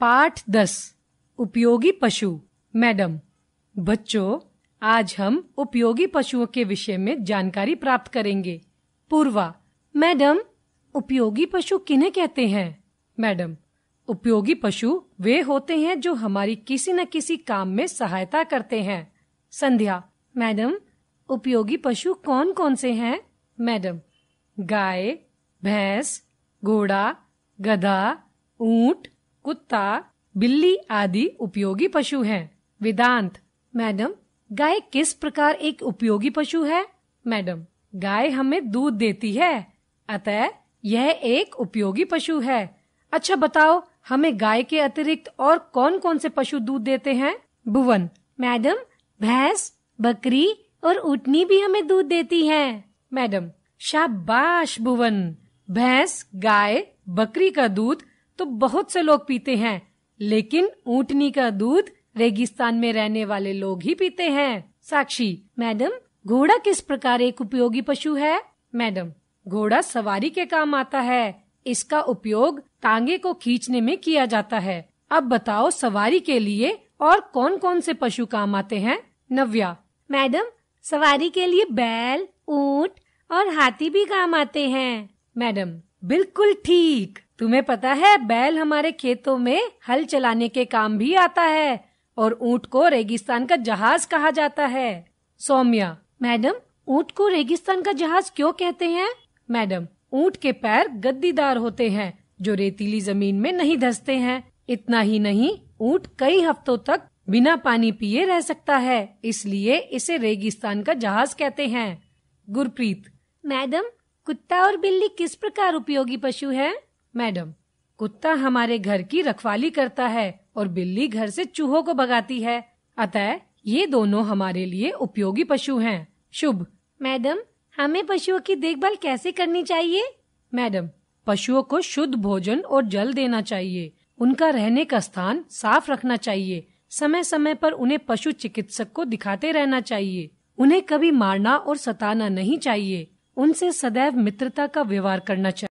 पाठ दस उपयोगी पशु मैडम बच्चों आज हम उपयोगी पशुओं के विषय में जानकारी प्राप्त करेंगे पूर्वा मैडम उपयोगी पशु किन्हें कहते हैं मैडम उपयोगी पशु वे होते हैं जो हमारी किसी न किसी काम में सहायता करते हैं संध्या मैडम उपयोगी पशु कौन कौन से हैं मैडम गाय भैंस घोड़ा गधा ऊंट कुत्ता बिल्ली आदि उपयोगी पशु हैं। वेदांत मैडम गाय किस प्रकार एक उपयोगी पशु है मैडम गाय हमें दूध देती है अतः यह एक उपयोगी पशु है अच्छा बताओ हमें गाय के अतिरिक्त और कौन कौन से पशु दूध देते हैं भुवन मैडम भैंस बकरी और ऊटनी भी हमें दूध देती है मैडम शाबाश भुवन भैंस गाय बकरी का दूध तो बहुत से लोग पीते हैं लेकिन ऊटनी का दूध रेगिस्तान में रहने वाले लोग ही पीते हैं साक्षी मैडम घोड़ा किस प्रकार एक उपयोगी पशु है मैडम घोड़ा सवारी के काम आता है इसका उपयोग टांगे को खींचने में किया जाता है अब बताओ सवारी के लिए और कौन कौन से पशु काम आते हैं नव्या मैडम सवारी के लिए बैल ऊंट और हाथी भी काम आते हैं मैडम बिल्कुल ठीक तुम्हें पता है बैल हमारे खेतों में हल चलाने के काम भी आता है और ऊँट को रेगिस्तान का जहाज कहा जाता है सौम्या मैडम ऊँट को रेगिस्तान का जहाज क्यों कहते हैं मैडम ऊँट के पैर गद्दीदार होते हैं जो रेतीली जमीन में नहीं धसते हैं इतना ही नहीं ऊँट कई हफ्तों तक बिना पानी पिए रह सकता है इसलिए इसे रेगिस्तान का जहाज कहते हैं गुरप्रीत मैडम कुत्ता और बिल्ली किस प्रकार उपयोगी पशु हैं? मैडम कुत्ता हमारे घर की रखवाली करता है और बिल्ली घर से चूहों को भगाती है अतः ये दोनों हमारे लिए उपयोगी पशु हैं। शुभ मैडम हमें पशुओं की देखभाल कैसे करनी चाहिए मैडम पशुओं को शुद्ध भोजन और जल देना चाहिए उनका रहने का स्थान साफ रखना चाहिए समय समय पर उन्हें पशु चिकित्सक को दिखाते रहना चाहिए उन्हें कभी मारना और सताना नहीं चाहिए उनसे सदैव मित्रता का व्यवहार करना चाहिए